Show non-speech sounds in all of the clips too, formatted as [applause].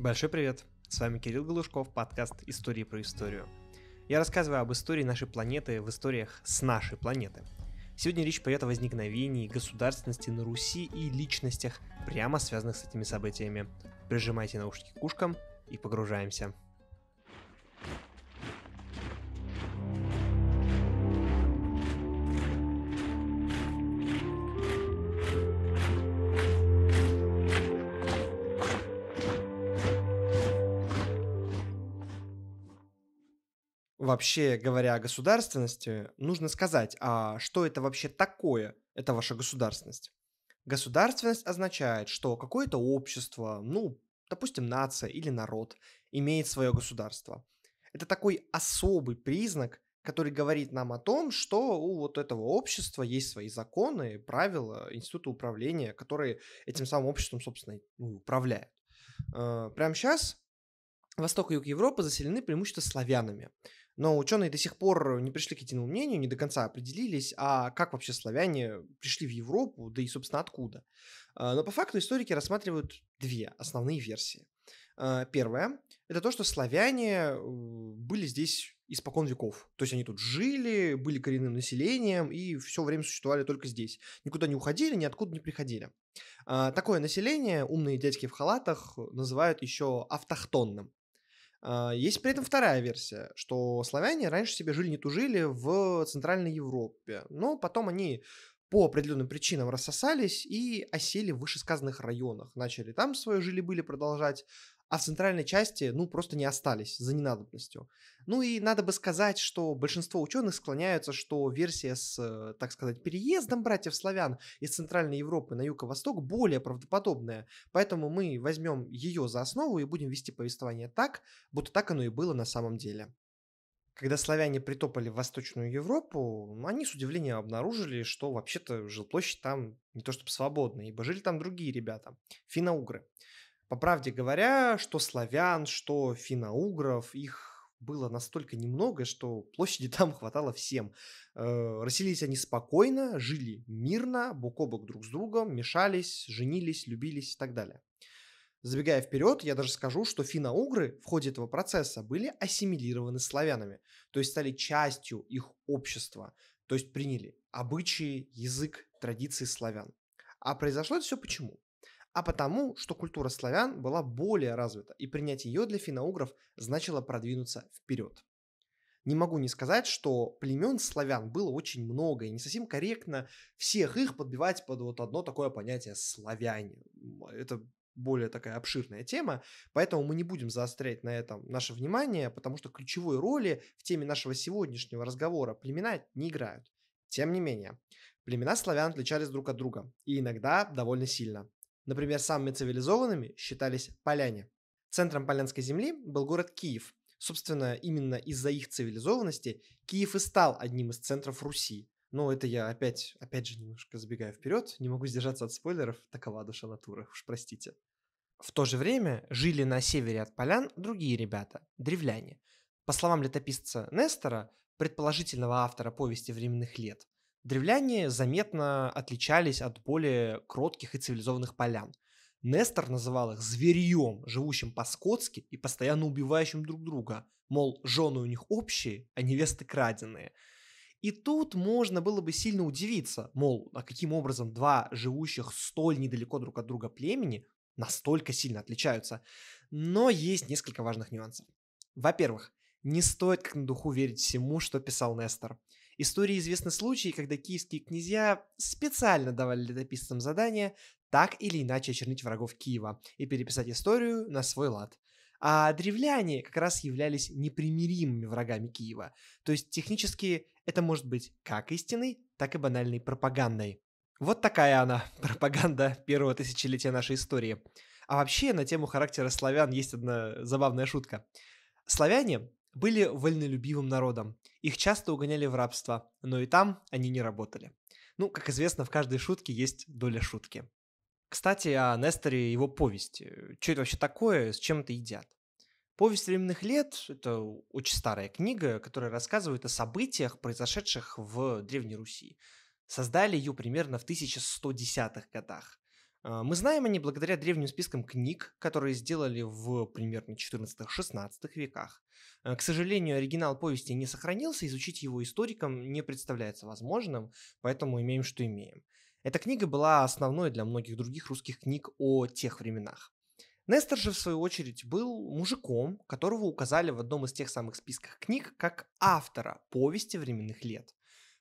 Большой привет! С вами Кирилл Галушков, подкаст «Истории про историю». Я рассказываю об истории нашей планеты в историях с нашей планеты. Сегодня речь пойдет о возникновении государственности на Руси и личностях, прямо связанных с этими событиями. Прижимайте наушники к ушкам и погружаемся. вообще говоря о государственности, нужно сказать, а что это вообще такое, это ваша государственность? Государственность означает, что какое-то общество, ну, допустим, нация или народ, имеет свое государство. Это такой особый признак, который говорит нам о том, что у вот этого общества есть свои законы, правила, институты управления, которые этим самым обществом, собственно, ну, управляют. Э, прямо сейчас Восток и Юг Европы заселены преимущественно славянами. Но ученые до сих пор не пришли к единому мнению, не до конца определились, а как вообще славяне пришли в Европу, да и, собственно, откуда. А, но по факту историки рассматривают две основные версии. А, Первое – это то, что славяне э, были здесь испокон веков. То есть они тут жили, были коренным населением и все время существовали только здесь. Никуда не уходили, ниоткуда не приходили. А, такое население умные дядьки в халатах называют еще автохтонным. А, есть при этом вторая версия, что славяне раньше себе жили не тужили в Центральной Европе, но потом они по определенным причинам рассосались и осели в вышесказанных районах, начали там свое жили-были продолжать, а в центральной части, ну, просто не остались за ненадобностью. Ну и надо бы сказать, что большинство ученых склоняются, что версия с, э, так сказать, переездом братьев славян из Центральной Европы на Юго-Восток более правдоподобная, поэтому мы возьмем ее за основу и будем вести повествование так, будто так оно и было на самом деле. Когда славяне притопали в Восточную Европу, ну, они с удивлением обнаружили, что вообще-то жилплощадь там не то чтобы свободная ибо жили там другие ребята, финно-угры. По правде говоря, что славян, что финно их было настолько немного, что площади [laughs] там хватало всем. Э, расселились они спокойно, жили мирно, бок о бок друг с другом, мешались, женились, любились и так далее. Забегая вперед, я даже скажу, что финно в ходе этого процесса были ассимилированы славянами, то есть стали частью их общества, то есть приняли обычаи, язык, традиции славян. А произошло это все почему? а потому, что культура славян была более развита, и принять ее для финоугров значило продвинуться вперед. Не могу не сказать, что племен славян было очень много, и не совсем корректно всех их подбивать под вот одно такое понятие «славяне». Это более такая обширная тема, поэтому мы не будем заострять на этом наше внимание, потому что ключевой роли в теме нашего сегодняшнего разговора племена не играют. Тем не менее, племена славян отличались друг от друга, и иногда довольно сильно. Например, самыми цивилизованными считались поляне. Центром полянской земли был город Киев. Собственно, именно из-за их цивилизованности Киев и стал одним из центров Руси. Но это я опять, опять же немножко забегаю вперед, не могу сдержаться от спойлеров, такова душа натуры, уж простите. В то же время жили на севере от полян другие ребята, древляне. По словам летописца Нестора, предположительного автора повести временных лет, Древляне заметно отличались от более кротких и цивилизованных полян. Нестор называл их зверьем, живущим по-скотски и постоянно убивающим друг друга. Мол, жены у них общие, а невесты краденые. И тут можно было бы сильно удивиться, мол, а каким образом два живущих столь недалеко друг от друга племени настолько сильно отличаются. Но есть несколько важных нюансов. Во-первых, не стоит как на духу верить всему, что писал Нестор. Истории известны случаи, когда киевские князья специально давали летописцам задание так или иначе очернить врагов Киева и переписать историю на свой лад. А древляне как раз являлись непримиримыми врагами Киева. То есть технически это может быть как истинной, так и банальной пропагандой. Вот такая она, [laughs] пропаганда первого тысячелетия нашей истории. А вообще на тему характера славян есть одна забавная шутка. Славяне были вольнолюбивым народом. Их часто угоняли в рабство, но и там они не работали. Ну, как известно, в каждой шутке есть доля шутки. Кстати, о Несторе и его повести. Что это вообще такое, с чем это едят? «Повесть временных лет» — это очень старая книга, которая рассказывает о событиях, произошедших в Древней Руси. Создали ее примерно в 1110-х годах. А, мы знаем они благодаря древним спискам книг, которые сделали в примерно 14-16 веках. Э, к сожалению, оригинал повести не сохранился, изучить его историкам не представляется возможным, поэтому имеем, что имеем. Эта книга была основной для многих других русских книг о тех временах. Нестор же, в свою очередь, был мужиком, которого указали в одном из тех самых списков книг как автора повести временных лет.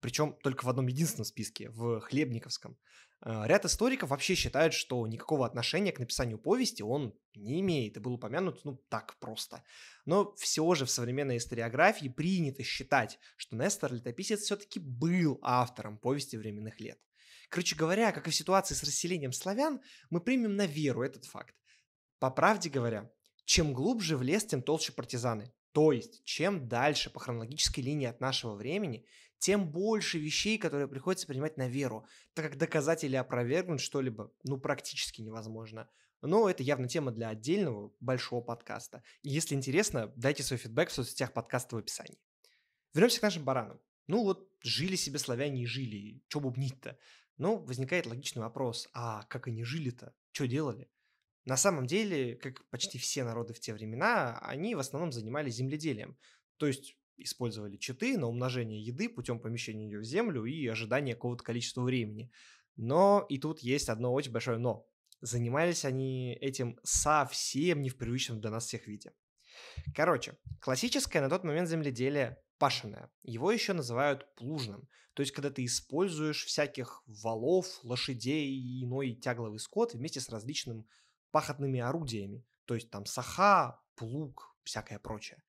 Причем только в одном единственном списке, в Хлебниковском. Э, ряд историков вообще считают, что никакого отношения к написанию повести он не имеет и был упомянут, ну, так просто. Но все же в современной историографии принято считать, что Нестор Летописец все-таки был автором повести временных лет. Короче говоря, как и в ситуации с расселением славян, мы примем на веру этот факт. По правде говоря, чем глубже в лес, тем толще партизаны. То есть, чем дальше по хронологической линии от нашего времени, тем больше вещей, которые приходится принимать на веру, так как доказать или опровергнуть что-либо, ну, практически невозможно. Но это явно тема для отдельного большого подкаста. И если интересно, дайте свой фидбэк в соцсетях подкаста в описании. Вернемся к нашим баранам. Ну вот, жили себе славяне и жили, чё бубнить-то? Но ну, возникает логичный вопрос, а как они жили-то? Что делали? На самом деле, как почти все народы в те времена, они в основном занимались земледелием. То есть использовали читы на умножение еды путем помещения ее в землю и ожидания какого-то количества времени. Но и тут есть одно очень большое но. Занимались они этим совсем не в привычном для нас всех виде. Короче, классическое на тот момент земледелие пашенное. Его еще называют плужным. То есть, когда ты используешь всяких валов, лошадей и иной тягловый скот вместе с различными пахотными орудиями. То есть, там саха, плуг, всякое прочее.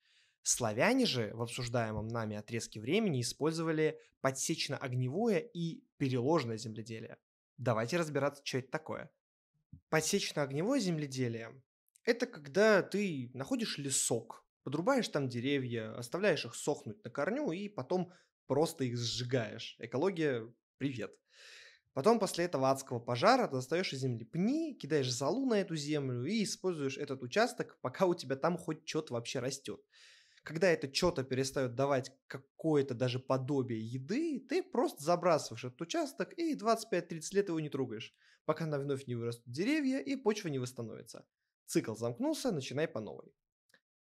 Славяне же в обсуждаемом нами отрезке времени использовали подсечно-огневое и переложное земледелие. Давайте разбираться, что это такое. Подсечно-огневое земледелие – это когда ты находишь лесок, подрубаешь там деревья, оставляешь их сохнуть на корню и потом просто их сжигаешь. Экология – привет. Потом после этого адского пожара ты достаешь из земли пни, кидаешь залу на эту землю и используешь этот участок, пока у тебя там хоть что-то вообще растет. Когда это что-то перестает давать какое-то даже подобие еды, ты просто забрасываешь этот участок и 25-30 лет его не трогаешь, пока на вновь не вырастут деревья и почва не восстановится. Цикл замкнулся, начинай по новой.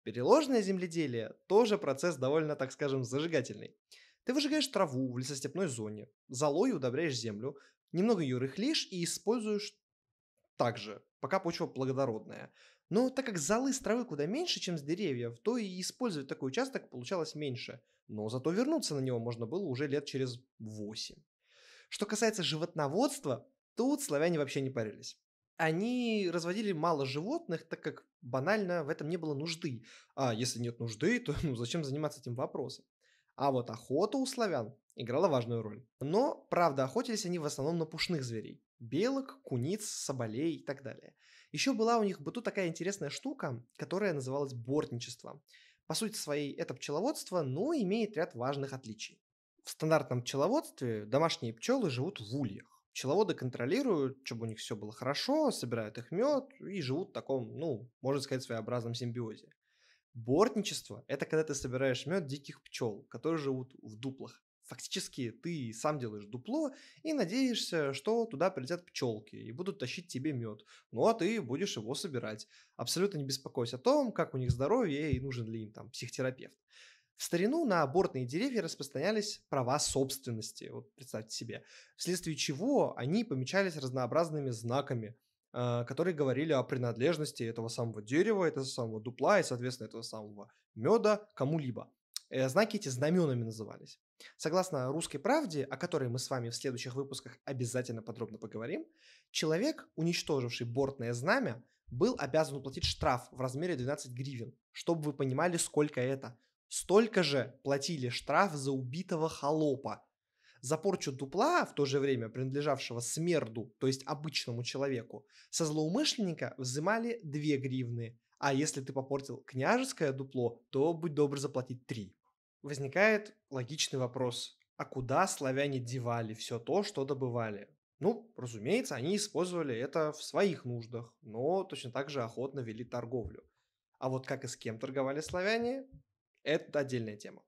Переложное земледелие – тоже процесс довольно, так скажем, зажигательный. Ты выжигаешь траву в лесостепной зоне, золой удобряешь землю, немного ее рыхлишь и используешь также, пока почва благодородная – но так как залы с травы куда меньше, чем с деревьев, то и использовать такой участок получалось меньше, но зато вернуться на него можно было уже лет через 8. Что касается животноводства, тут славяне вообще не парились. Они разводили мало животных, так как банально в этом не было нужды. А если нет нужды, то ну, зачем заниматься этим вопросом? А вот охота у славян играла важную роль. Но, правда, охотились они в основном на пушных зверей. Белок, куниц, соболей и так далее – еще была у них быту такая интересная штука, которая называлась бортничество. По сути своей это пчеловодство, но имеет ряд важных отличий. В стандартном пчеловодстве домашние пчелы живут в ульях. Пчеловоды контролируют, чтобы у них все было хорошо, собирают их мед и живут в таком, ну, можно сказать, своеобразном симбиозе. Бортничество – это когда ты собираешь мед диких пчел, которые живут в дуплах. Фактически ты сам делаешь дупло и надеешься, что туда прилетят пчелки и будут тащить тебе мед. Ну а ты будешь его собирать. Абсолютно не беспокойся о том, как у них здоровье и нужен ли им там психотерапевт. В старину на абортные деревья распространялись права собственности, вот представьте себе, вследствие чего они помечались разнообразными знаками, э, которые говорили о принадлежности этого самого дерева, этого самого дупла и, соответственно, этого самого меда кому-либо. Э, знаки эти знаменами назывались. Согласно русской правде, о которой мы с вами в следующих выпусках обязательно подробно поговорим, человек, уничтоживший бортное знамя, был обязан уплатить штраф в размере 12 гривен. Чтобы вы понимали, сколько это. Столько же платили штраф за убитого холопа. За порчу дупла, в то же время принадлежавшего смерду, то есть обычному человеку, со злоумышленника взимали 2 гривны. А если ты попортил княжеское дупло, то будь добр заплатить 3 возникает логичный вопрос. А куда славяне девали все то, что добывали? Ну, разумеется, они использовали это в своих нуждах, но точно так же охотно вели торговлю. А вот как и с кем торговали славяне, это отдельная тема.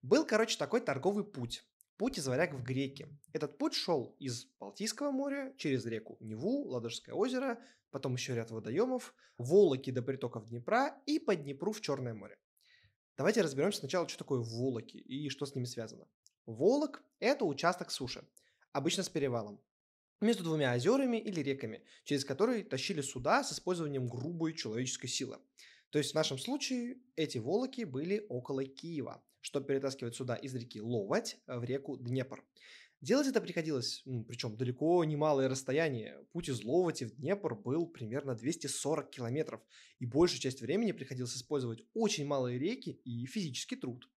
Был, короче, такой торговый путь. Путь из варяг в греки. Этот путь шел из Балтийского моря через реку Неву, Ладожское озеро, потом еще ряд водоемов, Волоки до притоков Днепра и по Днепру в Черное море. Давайте разберемся сначала, что такое волоки и что с ними связано. Волок – это участок суши, обычно с перевалом, между двумя озерами или реками, через которые тащили суда с использованием грубой человеческой силы. То есть в нашем случае эти волоки были около Киева, чтобы перетаскивать суда из реки Ловать в реку Днепр. Делать это приходилось, причем далеко не малое расстояние. Путь из Ловати в Днепр был примерно 240 километров, и большую часть времени приходилось использовать очень малые реки и физический труд.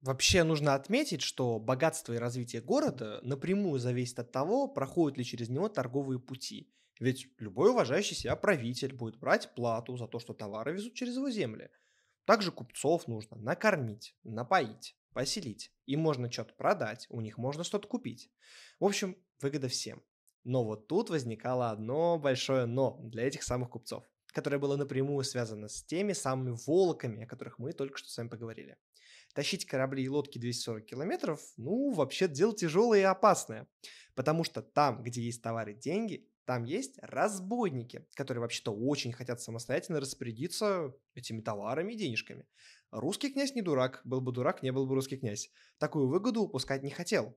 Вообще нужно отметить, что богатство и развитие города напрямую зависит от того, проходят ли через него торговые пути. Ведь любой уважающий себя правитель будет брать плату за то, что товары везут через его земли. Также купцов нужно накормить, напоить поселить. Им можно что-то продать, у них можно что-то купить. В общем, выгода всем. Но вот тут возникало одно большое «но» для этих самых купцов, которое было напрямую связано с теми самыми волоками, о которых мы только что с вами поговорили. Тащить корабли и лодки 240 километров, ну, вообще дело тяжелое и опасное. Потому что там, где есть товары и деньги, там есть разбойники, которые вообще-то очень хотят самостоятельно распорядиться этими товарами и денежками. Русский князь не дурак, был бы дурак, не был бы русский князь. Такую выгоду упускать не хотел.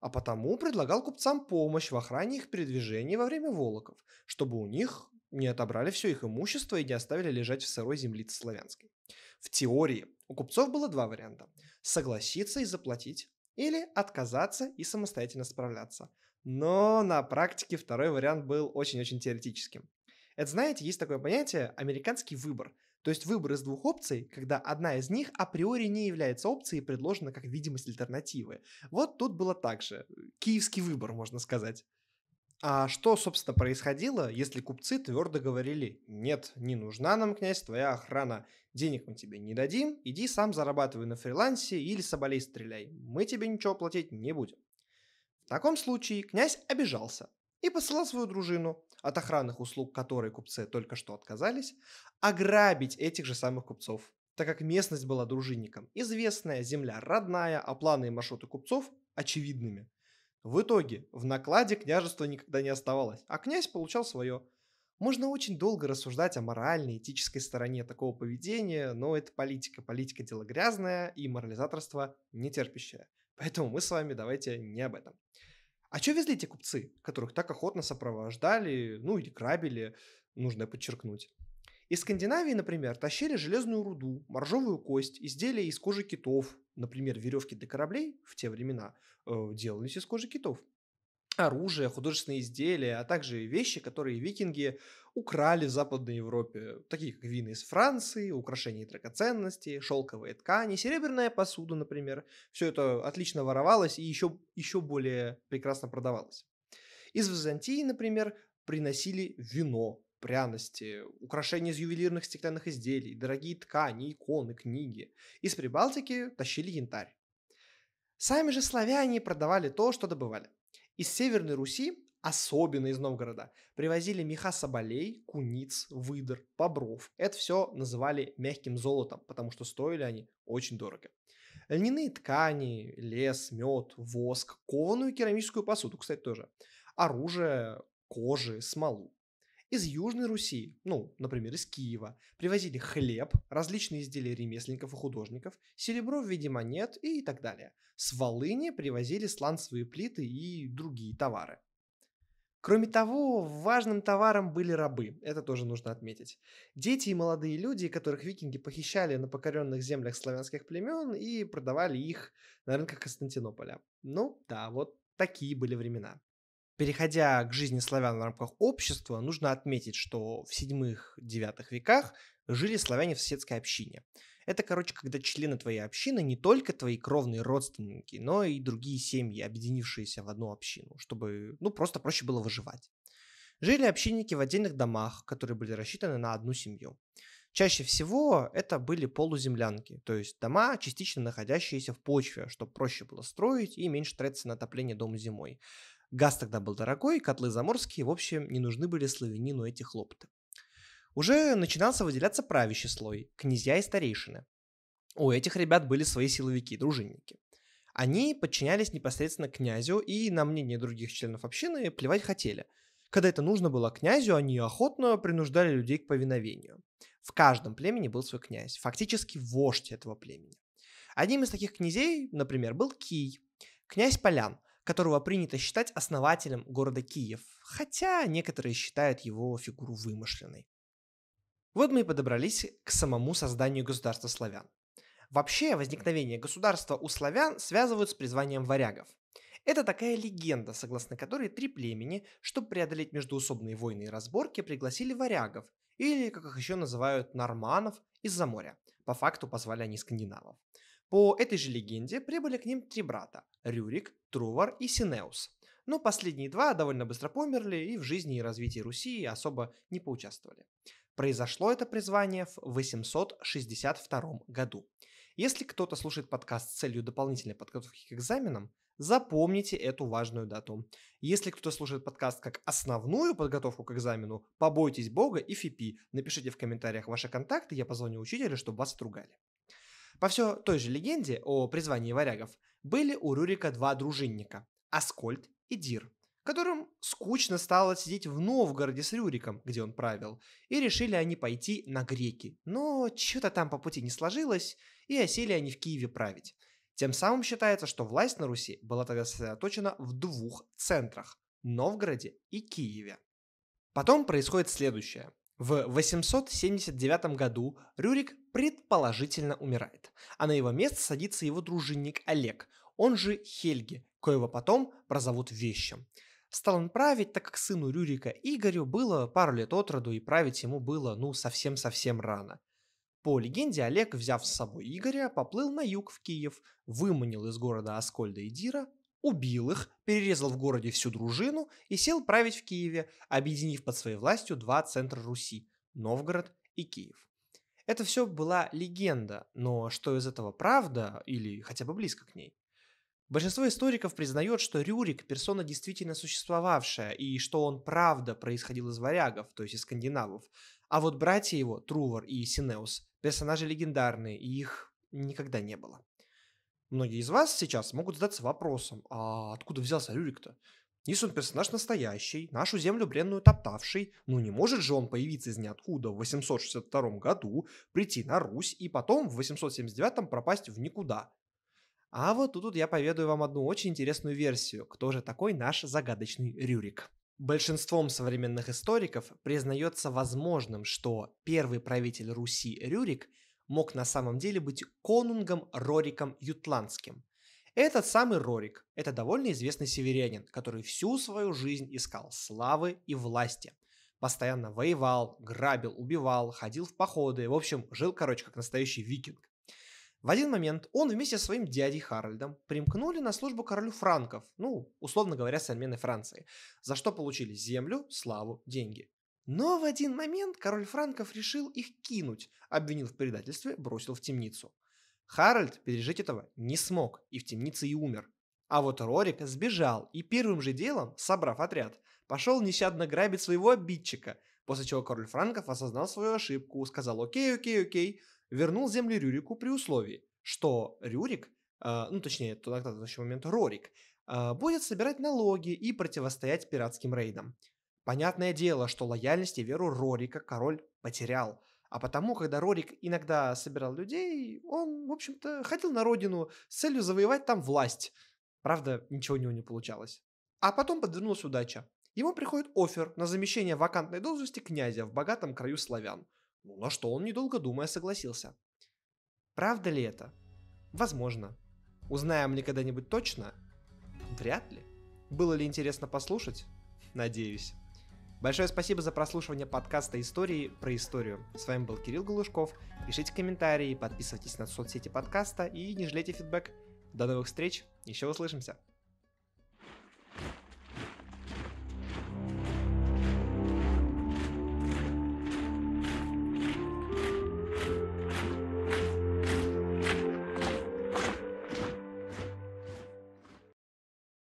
А потому предлагал купцам помощь в охране их передвижений во время волоков, чтобы у них не отобрали все их имущество и не оставили лежать в сырой землице славянской. В теории у купцов было два варианта – согласиться и заплатить, или отказаться и самостоятельно справляться. Но на практике второй вариант был очень-очень теоретическим. Это, знаете, есть такое понятие «американский выбор». То есть выбор из двух опций, когда одна из них априори не является опцией и предложена как видимость альтернативы. Вот тут было так же. Киевский выбор, можно сказать. А что, собственно, происходило, если купцы твердо говорили «Нет, не нужна нам, князь, твоя охрана, денег мы тебе не дадим, иди сам зарабатывай на фрилансе или соболей стреляй, мы тебе ничего платить не будем». В таком случае князь обижался, и посылал свою дружину, от охранных услуг которой купцы только что отказались, ограбить этих же самых купцов, так как местность была дружинником известная, земля родная, а планы и маршруты купцов очевидными. В итоге в накладе княжества никогда не оставалось, а князь получал свое. Можно очень долго рассуждать о моральной, этической стороне такого поведения, но это политика. Политика – дело грязное и морализаторство нетерпящее. Поэтому мы с вами давайте не об этом. А что везли те купцы, которых так охотно сопровождали, ну или крабили, нужно подчеркнуть? Из Скандинавии, например, тащили железную руду, моржовую кость, изделия из кожи китов, например, веревки для кораблей в те времена э, делались из кожи китов оружие, художественные изделия, а также вещи, которые викинги украли в Западной Европе, такие как вина из Франции, украшения и драгоценности, шелковые ткани, серебряная посуда, например. Все это отлично воровалось и еще, еще более прекрасно продавалось. Из Византии, например, приносили вино, пряности, украшения из ювелирных стеклянных изделий, дорогие ткани, иконы, книги. Из Прибалтики тащили янтарь. Сами же славяне продавали то, что добывали. Из Северной Руси, особенно из Новгорода, привозили меха соболей, куниц, выдр, бобров. Это все называли мягким золотом, потому что стоили они очень дорого. Льняные ткани, лес, мед, воск, кованую керамическую посуду, кстати, тоже. Оружие, кожи, смолу из Южной Руси, ну, например, из Киева, привозили хлеб, различные изделия ремесленников и художников, серебро в виде монет и так далее. С Волыни привозили сланцевые плиты и другие товары. Кроме того, важным товаром были рабы, это тоже нужно отметить. Дети и молодые люди, которых викинги похищали на покоренных землях славянских племен и продавали их на рынках Константинополя. Ну да, вот такие были времена. Переходя к жизни славян в рамках общества, нужно отметить, что в 7-9 веках жили славяне в соседской общине. Это, короче, когда члены твоей общины не только твои кровные родственники, но и другие семьи, объединившиеся в одну общину, чтобы, ну, просто проще было выживать. Жили общинники в отдельных домах, которые были рассчитаны на одну семью. Чаще всего это были полуземлянки, то есть дома, частично находящиеся в почве, чтобы проще было строить и меньше тратиться на отопление дома зимой. Газ тогда был дорогой, котлы заморские, в общем, не нужны были славянину эти хлопоты. Уже начинался выделяться правящий слой, князья и старейшины. У этих ребят были свои силовики, дружинники. Они подчинялись непосредственно князю и на мнение других членов общины плевать хотели. Когда это нужно было князю, они охотно принуждали людей к повиновению. В каждом племени был свой князь, фактически вождь этого племени. Одним из таких князей, например, был Кий, князь Полян, которого принято считать основателем города Киев, хотя некоторые считают его фигуру вымышленной. Вот мы и подобрались к самому созданию государства славян. Вообще, возникновение государства у славян связывают с призванием варягов. Это такая легенда, согласно которой три племени, чтобы преодолеть междуусобные войны и разборки, пригласили варягов, или, как их еще называют, норманов, из-за моря. По факту позвали они скандинавов. По этой же легенде прибыли к ним три брата – Рюрик, Трувар и Синеус. Но последние два довольно быстро померли и в жизни и развитии Руси особо не поучаствовали. Произошло это призвание в 862 году. Если кто-то слушает подкаст с целью дополнительной подготовки к экзаменам, запомните эту важную дату. Если кто-то слушает подкаст как основную подготовку к экзамену, побойтесь Бога и ФИПИ. Напишите в комментариях ваши контакты, я позвоню учителю, чтобы вас отругали. По все той же легенде о призвании варягов были у Рюрика два дружинника – Аскольд и Дир, которым скучно стало сидеть в Новгороде с Рюриком, где он правил, и решили они пойти на греки. Но что-то там по пути не сложилось, и осели они в Киеве править. Тем самым считается, что власть на Руси была тогда сосредоточена в двух центрах – Новгороде и Киеве. Потом происходит следующее. В 879 году Рюрик предположительно умирает, а на его место садится его дружинник Олег, он же Хельги, коего потом прозовут Вещем. Стал он править, так как сыну Рюрика Игорю было пару лет от роду, и править ему было, ну, совсем-совсем рано. По легенде, Олег, взяв с собой Игоря, поплыл на юг в Киев, выманил из города Аскольда и Дира, убил их, перерезал в городе всю дружину и сел править в Киеве, объединив под своей властью два центра Руси – Новгород и Киев. Это все была легенда, но что из этого правда или хотя бы близко к ней? Большинство историков признает, что Рюрик – персона действительно существовавшая, и что он правда происходил из варягов, то есть из скандинавов. А вот братья его, Трувор и Синеус, персонажи легендарные, и их никогда не было. Многие из вас сейчас могут задаться вопросом, а откуда взялся Рюрик-то? Если он персонаж настоящий, нашу землю бренную топтавший, ну не может же он появиться из ниоткуда в 862 году, прийти на Русь и потом в 879 пропасть в никуда. А вот тут я поведаю вам одну очень интересную версию, кто же такой наш загадочный Рюрик. Большинством современных историков признается возможным, что первый правитель Руси Рюрик мог на самом деле быть конунгом Рориком Ютландским – этот самый Рорик – это довольно известный северянин, который всю свою жизнь искал славы и власти. Постоянно воевал, грабил, убивал, ходил в походы, в общем, жил, короче, как настоящий викинг. В один момент он вместе со своим дядей Харальдом примкнули на службу королю франков, ну, условно говоря, современной Франции, за что получили землю, славу, деньги. Но в один момент король франков решил их кинуть, обвинил в предательстве, бросил в темницу. Харальд пережить этого не смог и в темнице и умер. А вот Рорик сбежал и первым же делом, собрав отряд, пошел нещадно грабить своего обидчика, после чего король Франков осознал свою ошибку, сказал «Окей, окей, окей», вернул земли Рюрику при условии, что Рюрик, э, ну точнее, на тот момент Рорик, э, будет собирать налоги и противостоять пиратским рейдам. Понятное дело, что лояльность и веру Рорика король потерял, а потому, когда Рорик иногда собирал людей, он, в общем-то, ходил на родину с целью завоевать там власть. Правда, ничего у него не получалось. А потом подвернулась удача. Ему приходит офер на замещение вакантной должности князя в богатом краю славян. Ну, на что он, недолго думая, согласился. Правда ли это? Возможно. Узнаем ли когда-нибудь точно? Вряд ли. Было ли интересно послушать? Надеюсь. Большое спасибо за прослушивание подкаста «Истории про историю». С вами был Кирилл Галушков. Пишите комментарии, подписывайтесь на соцсети подкаста и не жалейте фидбэк. До новых встреч, еще услышимся.